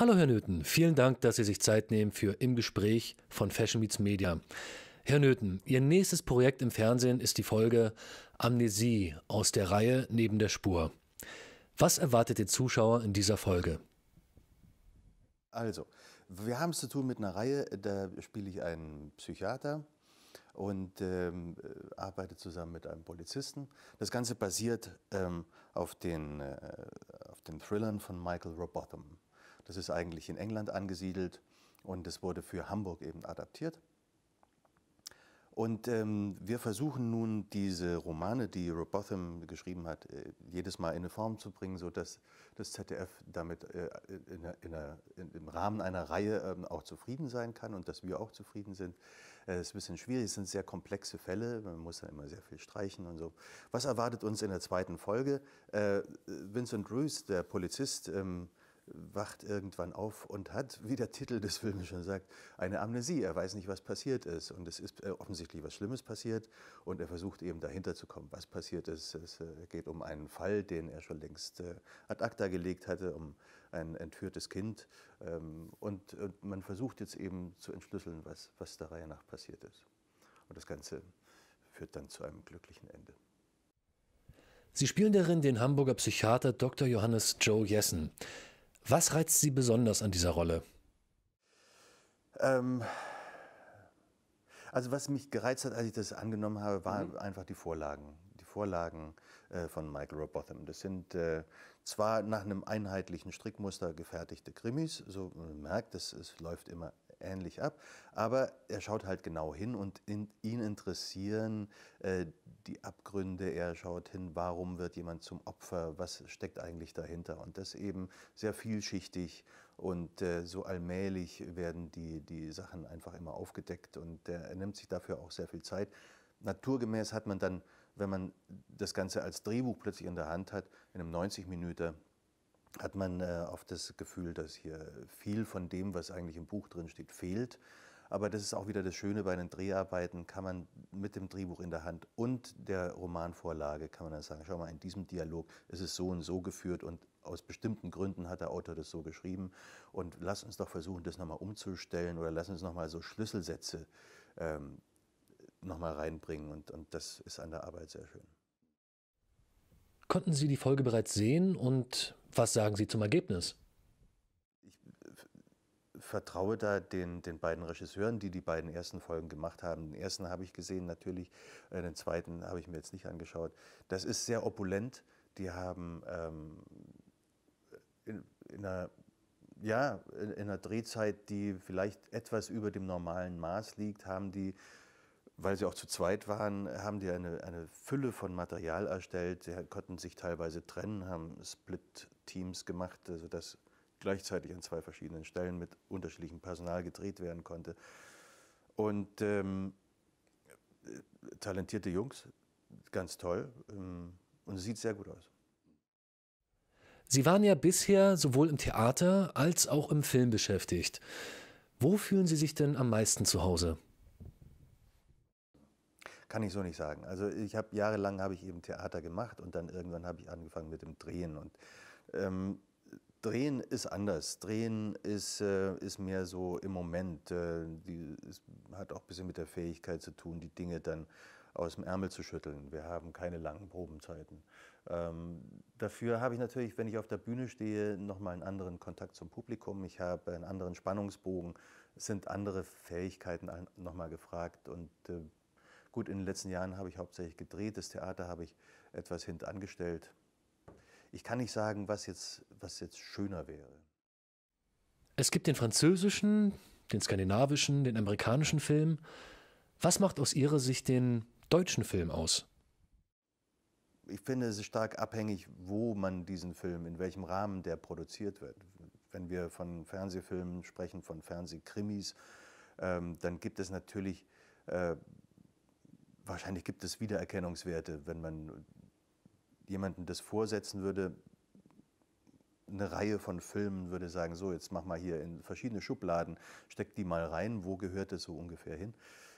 Hallo Herr Nöthen, vielen Dank, dass Sie sich Zeit nehmen für Im Gespräch von Fashion Meets Media. Herr Nöthen, Ihr nächstes Projekt im Fernsehen ist die Folge Amnesie aus der Reihe Neben der Spur. Was erwartet den Zuschauer in dieser Folge? Also, wir haben es zu tun mit einer Reihe, da spiele ich einen Psychiater und ähm, arbeite zusammen mit einem Polizisten. Das Ganze basiert ähm, auf, den, äh, auf den Thrillern von Michael Robotham. Das ist eigentlich in England angesiedelt und es wurde für Hamburg eben adaptiert. Und ähm, wir versuchen nun diese Romane, die Robotham geschrieben hat, äh, jedes Mal in eine Form zu bringen, sodass das ZDF damit äh, in, in in, im Rahmen einer Reihe äh, auch zufrieden sein kann und dass wir auch zufrieden sind. Äh, es ist ein bisschen schwierig, es sind sehr komplexe Fälle, man muss dann immer sehr viel streichen und so. Was erwartet uns in der zweiten Folge? Äh, Vincent Roos, der Polizist, ähm, wacht irgendwann auf und hat, wie der Titel des Films schon sagt, eine Amnesie. Er weiß nicht, was passiert ist. Und es ist äh, offensichtlich was Schlimmes passiert. Und er versucht eben dahinter zu kommen, was passiert ist. Es äh, geht um einen Fall, den er schon längst äh, ad acta gelegt hatte, um ein entführtes Kind. Ähm, und man versucht jetzt eben zu entschlüsseln, was, was der Reihe nach passiert ist. Und das Ganze führt dann zu einem glücklichen Ende. Sie spielen darin den Hamburger Psychiater Dr. Johannes Joe Jessen. Was reizt Sie besonders an dieser Rolle? Ähm, also was mich gereizt hat, als ich das angenommen habe, waren mhm. einfach die Vorlagen. Die Vorlagen äh, von Michael Robotham. Das sind äh, zwar nach einem einheitlichen Strickmuster gefertigte Krimis, so man merkt, das, es läuft immer ähnlich ab. Aber er schaut halt genau hin und in, ihn interessieren äh, die Abgründe. Er schaut hin, warum wird jemand zum Opfer? Was steckt eigentlich dahinter? Und das eben sehr vielschichtig und äh, so allmählich werden die, die Sachen einfach immer aufgedeckt und er nimmt sich dafür auch sehr viel Zeit. Naturgemäß hat man dann, wenn man das Ganze als Drehbuch plötzlich in der Hand hat, in einem 90 Minuten hat man äh, oft das Gefühl, dass hier viel von dem, was eigentlich im Buch drin steht, fehlt. Aber das ist auch wieder das Schöne bei den Dreharbeiten, kann man mit dem Drehbuch in der Hand und der Romanvorlage, kann man dann sagen, schau mal, in diesem Dialog ist es so und so geführt und aus bestimmten Gründen hat der Autor das so geschrieben. Und lass uns doch versuchen, das nochmal umzustellen oder lass uns nochmal so Schlüsselsätze ähm, nochmal reinbringen. Und, und das ist an der Arbeit sehr schön. Konnten Sie die Folge bereits sehen und was sagen Sie zum Ergebnis? Ich vertraue da den, den beiden Regisseuren, die die beiden ersten Folgen gemacht haben. Den ersten habe ich gesehen natürlich, äh, den zweiten habe ich mir jetzt nicht angeschaut. Das ist sehr opulent. Die haben ähm, in, in einer ja, in, in einer Drehzeit, die vielleicht etwas über dem normalen Maß liegt, haben die weil sie auch zu zweit waren, haben die eine, eine Fülle von Material erstellt. Sie konnten sich teilweise trennen, haben Split-Teams gemacht, sodass also gleichzeitig an zwei verschiedenen Stellen mit unterschiedlichem Personal gedreht werden konnte. Und ähm, talentierte Jungs, ganz toll. Ähm, und es sieht sehr gut aus. Sie waren ja bisher sowohl im Theater als auch im Film beschäftigt. Wo fühlen Sie sich denn am meisten zu Hause? Kann ich so nicht sagen. Also ich habe jahrelang habe ich eben Theater gemacht und dann irgendwann habe ich angefangen mit dem Drehen und ähm, Drehen ist anders. Drehen ist, äh, ist mehr so im Moment. Äh, die, es hat auch ein bisschen mit der Fähigkeit zu tun, die Dinge dann aus dem Ärmel zu schütteln. Wir haben keine langen Probenzeiten. Ähm, dafür habe ich natürlich, wenn ich auf der Bühne stehe, nochmal einen anderen Kontakt zum Publikum. Ich habe einen anderen Spannungsbogen. Es sind andere Fähigkeiten nochmal gefragt und äh, Gut, in den letzten Jahren habe ich hauptsächlich gedreht, das Theater habe ich etwas hintangestellt. Ich kann nicht sagen, was jetzt, was jetzt schöner wäre. Es gibt den französischen, den skandinavischen, den amerikanischen Film. Was macht aus Ihrer Sicht den deutschen Film aus? Ich finde, es ist stark abhängig, wo man diesen Film, in welchem Rahmen der produziert wird. Wenn wir von Fernsehfilmen sprechen, von Fernsehkrimis, ähm, dann gibt es natürlich äh, wahrscheinlich gibt es Wiedererkennungswerte, wenn man jemandem das vorsetzen würde, eine Reihe von Filmen würde sagen, so jetzt mach mal hier in verschiedene Schubladen, steck die mal rein, wo gehört es so ungefähr hin.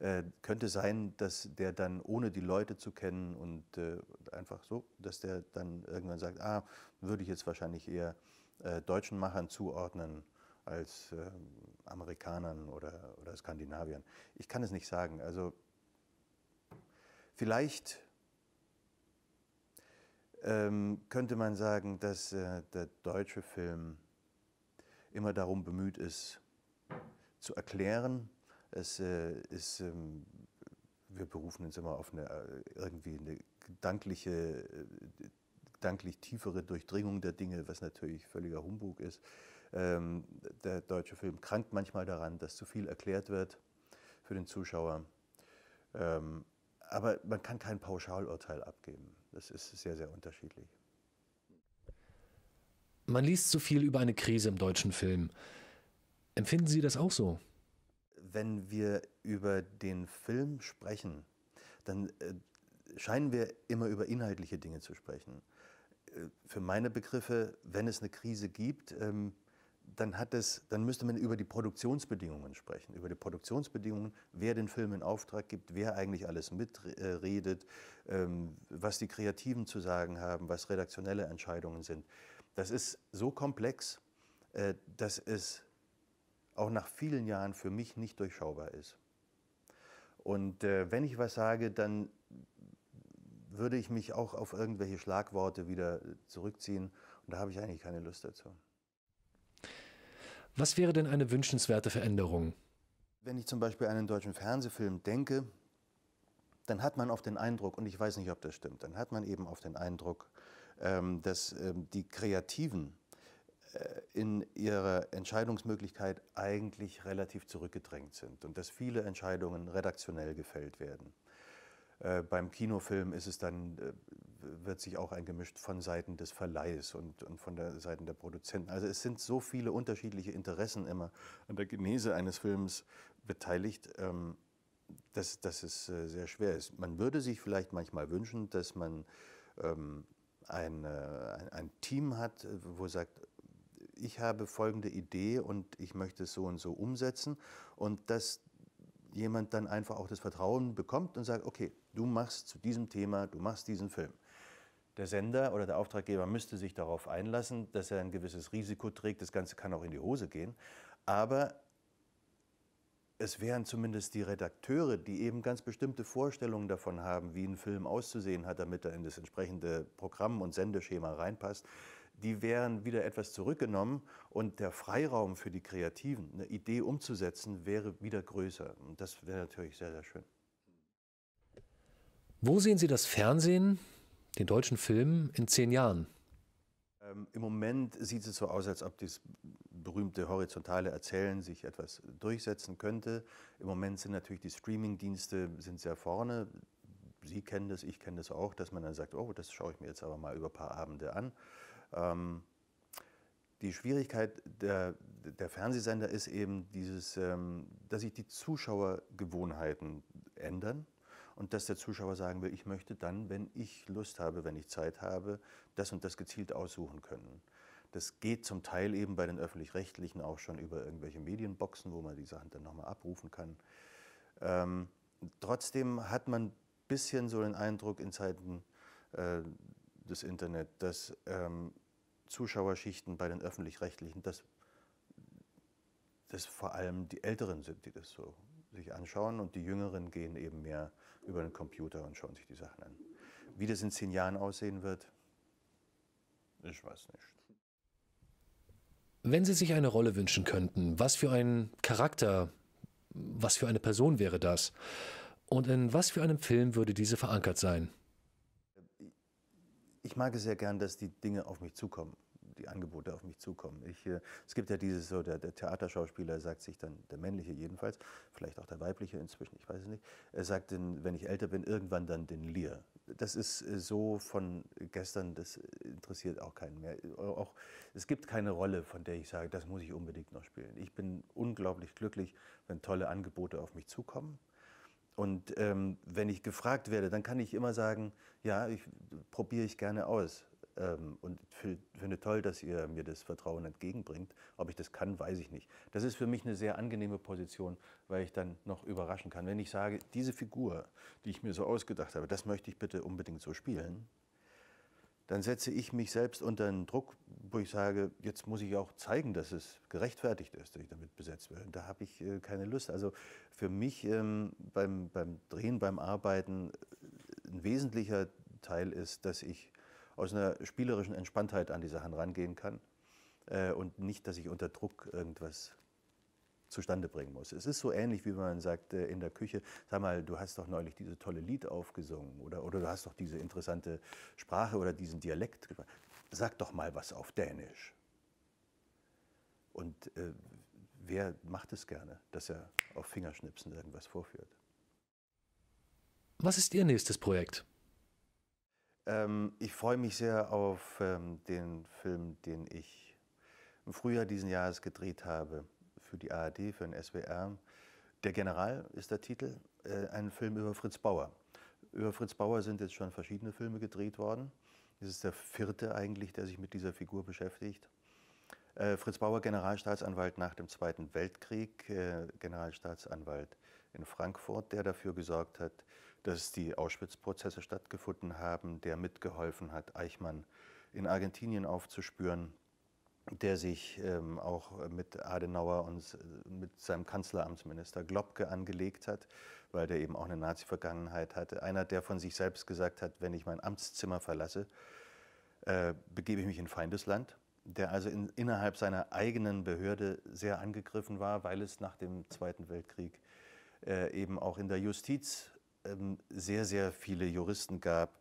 Äh, könnte sein, dass der dann, ohne die Leute zu kennen und äh, einfach so, dass der dann irgendwann sagt, ah, würde ich jetzt wahrscheinlich eher äh, deutschen Machern zuordnen als ähm, Amerikanern oder, oder Skandinaviern. Ich kann es nicht sagen. Also Vielleicht ähm, könnte man sagen, dass äh, der deutsche Film immer darum bemüht ist, zu erklären. Es äh, ist, ähm, wir berufen uns immer auf eine äh, irgendwie eine gedankliche, äh, gedanklich tiefere Durchdringung der Dinge, was natürlich völliger Humbug ist. Ähm, der deutsche Film krankt manchmal daran, dass zu viel erklärt wird für den Zuschauer. Ähm, aber man kann kein Pauschalurteil abgeben. Das ist sehr, sehr unterschiedlich. Man liest zu viel über eine Krise im deutschen Film. Empfinden Sie das auch so? Wenn wir über den Film sprechen, dann äh, scheinen wir immer über inhaltliche Dinge zu sprechen. Äh, für meine Begriffe, wenn es eine Krise gibt, ähm, dann, hat es, dann müsste man über die Produktionsbedingungen sprechen, über die Produktionsbedingungen, wer den Film in Auftrag gibt, wer eigentlich alles mitredet, äh, ähm, was die Kreativen zu sagen haben, was redaktionelle Entscheidungen sind. Das ist so komplex, äh, dass es auch nach vielen Jahren für mich nicht durchschaubar ist. Und äh, wenn ich was sage, dann würde ich mich auch auf irgendwelche Schlagworte wieder äh, zurückziehen. Und da habe ich eigentlich keine Lust dazu. Was wäre denn eine wünschenswerte Veränderung? Wenn ich zum Beispiel an einen deutschen Fernsehfilm denke, dann hat man auf den Eindruck, und ich weiß nicht, ob das stimmt, dann hat man eben auf den Eindruck, ähm, dass ähm, die Kreativen äh, in ihrer Entscheidungsmöglichkeit eigentlich relativ zurückgedrängt sind und dass viele Entscheidungen redaktionell gefällt werden. Äh, beim Kinofilm ist es dann, äh, wird sich auch eingemischt von Seiten des Verleihs und, und von der Seiten der Produzenten. Also es sind so viele unterschiedliche Interessen immer an der Genese eines Films beteiligt. Ähm, dass, dass es äh, sehr schwer ist. Man würde sich vielleicht manchmal wünschen, dass man ähm, ein, äh, ein, ein Team hat, äh, wo sagt, ich habe folgende Idee und ich möchte es so und so umsetzen und dass jemand dann einfach auch das Vertrauen bekommt und sagt, okay, du machst zu diesem Thema, du machst diesen Film. Der Sender oder der Auftraggeber müsste sich darauf einlassen, dass er ein gewisses Risiko trägt. Das Ganze kann auch in die Hose gehen. Aber es wären zumindest die Redakteure, die eben ganz bestimmte Vorstellungen davon haben, wie ein Film auszusehen hat, damit er in das entsprechende Programm und Sendeschema reinpasst, die wären wieder etwas zurückgenommen und der Freiraum für die Kreativen, eine Idee umzusetzen, wäre wieder größer. Und das wäre natürlich sehr, sehr schön. Wo sehen Sie das Fernsehen, den deutschen Film, in zehn Jahren? Ähm, Im Moment sieht es so aus, als ob das berühmte horizontale Erzählen sich etwas durchsetzen könnte. Im Moment sind natürlich die Streaming-Dienste sehr vorne. Sie kennen das, ich kenne das auch, dass man dann sagt, oh, das schaue ich mir jetzt aber mal über ein paar Abende an. Ähm, die Schwierigkeit der, der, Fernsehsender ist eben dieses, ähm, dass sich die Zuschauergewohnheiten ändern und dass der Zuschauer sagen will, ich möchte dann, wenn ich Lust habe, wenn ich Zeit habe, das und das gezielt aussuchen können. Das geht zum Teil eben bei den öffentlich-rechtlichen auch schon über irgendwelche Medienboxen, wo man die Sachen dann nochmal abrufen kann. Ähm, trotzdem hat man ein bisschen so den Eindruck in Zeiten äh, des Internet, dass ähm, Zuschauerschichten bei den öffentlich-rechtlichen, dass das vor allem die Älteren sind, die das so sich anschauen und die Jüngeren gehen eben mehr über den Computer und schauen sich die Sachen an. Wie das in zehn Jahren aussehen wird, ich weiß nicht. Wenn Sie sich eine Rolle wünschen könnten, was für ein Charakter, was für eine Person wäre das? Und in was für einem Film würde diese verankert sein? ich mag es ja gern, dass die Dinge auf mich zukommen, die Angebote auf mich zukommen. Ich, äh, es gibt ja dieses so, der, der, Theaterschauspieler sagt sich dann, der männliche jedenfalls, vielleicht auch der weibliche inzwischen, ich weiß es nicht, er sagt, den, wenn ich älter bin, irgendwann dann den Lear. Das ist äh, so von gestern, das interessiert auch keinen mehr. Äh, auch, es gibt keine Rolle, von der ich sage, das muss ich unbedingt noch spielen. Ich bin unglaublich glücklich, wenn tolle Angebote auf mich zukommen. Und ähm, wenn ich gefragt werde, dann kann ich immer sagen, ja, ich probiere ich gerne aus. Ähm, und finde toll, dass ihr mir das Vertrauen entgegenbringt. Ob ich das kann, weiß ich nicht. Das ist für mich eine sehr angenehme Position, weil ich dann noch überraschen kann. Wenn ich sage, diese Figur, die ich mir so ausgedacht habe, das möchte ich bitte unbedingt so spielen, dann setze ich mich selbst unter einen Druck, wo ich sage, jetzt muss ich auch zeigen, dass es gerechtfertigt ist, dass ich damit besetzt werde. Da habe ich äh, keine Lust. Also für mich ähm, beim, beim Drehen, beim Arbeiten ein wesentlicher Teil ist, dass ich aus einer spielerischen Entspanntheit an die Sachen rangehen kann äh, und nicht, dass ich unter Druck irgendwas zustande bringen muss. Es ist so ähnlich, wie man sagt äh, in der Küche, sag mal, du hast doch neulich dieses tolle Lied aufgesungen oder, oder du hast doch diese interessante Sprache oder diesen Dialekt. Sag doch mal was auf Dänisch. Und äh, wer macht es gerne, dass er auf Fingerschnipsen irgendwas vorführt? Was ist Ihr nächstes Projekt? Ähm, ich freue mich sehr auf ähm, den Film, den ich im Frühjahr diesen Jahres gedreht habe für die ARD, für den SWR. Der General ist der Titel, äh, ein Film über Fritz Bauer. Über Fritz Bauer sind jetzt schon verschiedene Filme gedreht worden. Es ist der vierte eigentlich, der sich mit dieser Figur beschäftigt. Äh, Fritz Bauer, Generalstaatsanwalt nach dem Zweiten Weltkrieg, äh, Generalstaatsanwalt in Frankfurt, der dafür gesorgt hat, dass die Auschwitz-Prozesse stattgefunden haben, der mitgeholfen hat, Eichmann in Argentinien aufzuspüren, der sich ähm, auch äh, mit Adenauer und äh, mit seinem Kanzleramtsminister Globke angelegt hat, weil der eben auch eine Nazi-Vergangenheit hatte. Einer, der von sich selbst gesagt hat, wenn ich mein Amtszimmer verlasse, äh, begebe ich mich in Feindesland. Der also in, innerhalb seiner eigenen Behörde sehr angegriffen war, weil es nach dem Zweiten Weltkrieg äh, eben auch in der Justiz ähm, sehr, sehr viele Juristen gab,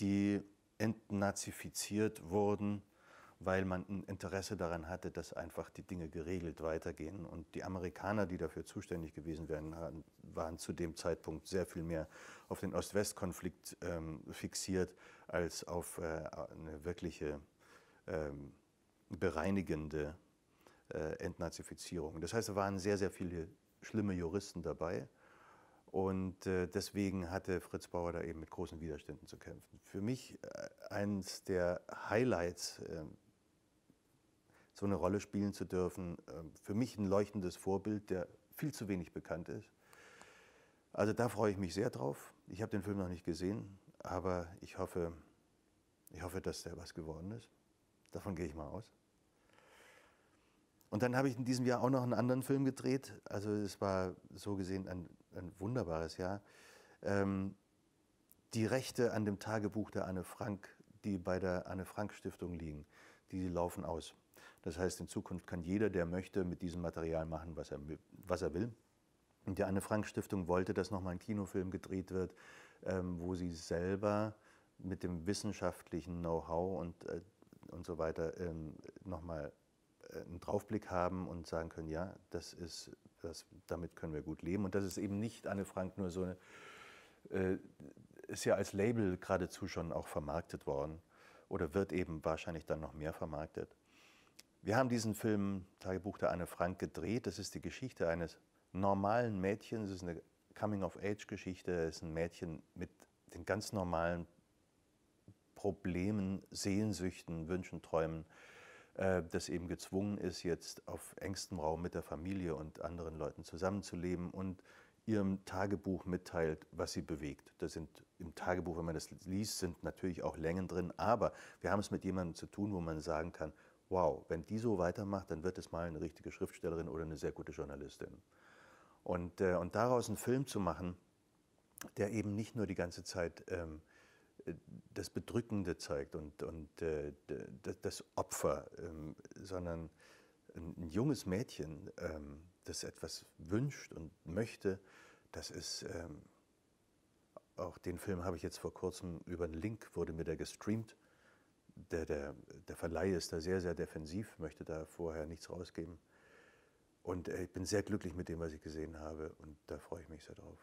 die entnazifiziert wurden weil man ein Interesse daran hatte, dass einfach die Dinge geregelt weitergehen. Und die Amerikaner, die dafür zuständig gewesen wären, waren zu dem Zeitpunkt sehr viel mehr auf den Ost-West-Konflikt ähm, fixiert als auf äh, eine wirkliche ähm, bereinigende äh, Entnazifizierung. Das heißt, da waren sehr, sehr viele schlimme Juristen dabei. Und äh, deswegen hatte Fritz Bauer da eben mit großen Widerständen zu kämpfen. Für mich äh, eines der Highlights ähm, so eine Rolle spielen zu dürfen. Ähm, für mich ein leuchtendes Vorbild, der viel zu wenig bekannt ist. Also da freue ich mich sehr drauf. Ich habe den Film noch nicht gesehen, aber ich hoffe, ich hoffe, dass der was geworden ist. Davon gehe ich mal aus. Und dann habe ich in diesem Jahr auch noch einen anderen Film gedreht. Also es war so gesehen ein, ein wunderbares Jahr. Ähm, die Rechte an dem Tagebuch der Anne Frank, die bei der Anne Frank Stiftung liegen, die laufen aus. Das heißt, in Zukunft kann jeder, der möchte, mit diesem Material machen, was er, was er will. Und die Anne-Frank-Stiftung wollte, dass nochmal ein Kinofilm gedreht wird, ähm, wo sie selber mit dem wissenschaftlichen Know-how und, äh, und so weiter ähm, nochmal äh, einen Draufblick haben und sagen können, ja, das ist, das, damit können wir gut leben. Und das ist eben nicht Anne Frank nur so eine, äh, ist ja als Label geradezu schon auch vermarktet worden oder wird eben wahrscheinlich dann noch mehr vermarktet. Wir haben diesen Film Tagebuch der Anne Frank gedreht. Das ist die Geschichte eines normalen Mädchens. Es ist eine Coming-of-Age-Geschichte. Es ist ein Mädchen mit den ganz normalen Problemen, Sehnsüchten, Wünschen, Träumen, äh, das eben gezwungen ist, jetzt auf engstem Raum mit der Familie und anderen Leuten zusammenzuleben und ihrem Tagebuch mitteilt, was sie bewegt. Da sind im Tagebuch, wenn man das liest, sind natürlich auch Längen drin, aber wir haben es mit jemandem zu tun, wo man sagen kann, wow, wenn die so weitermacht, dann wird es mal eine richtige Schriftstellerin oder eine sehr gute Journalistin. Und, äh, und daraus einen Film zu machen, der eben nicht nur die ganze Zeit ähm, das Bedrückende zeigt und, und äh, das Opfer, ähm, sondern ein, junges Mädchen, ähm, das etwas wünscht und möchte, das ist, ähm, auch den Film habe ich jetzt vor kurzem über einen Link, wurde mir der gestreamt der, der, der Verleih ist da sehr, sehr defensiv, möchte da vorher nichts rausgeben. Und äh, ich bin sehr glücklich mit dem, was ich gesehen habe und da freue ich mich sehr drauf.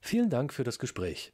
Vielen Dank für das Gespräch.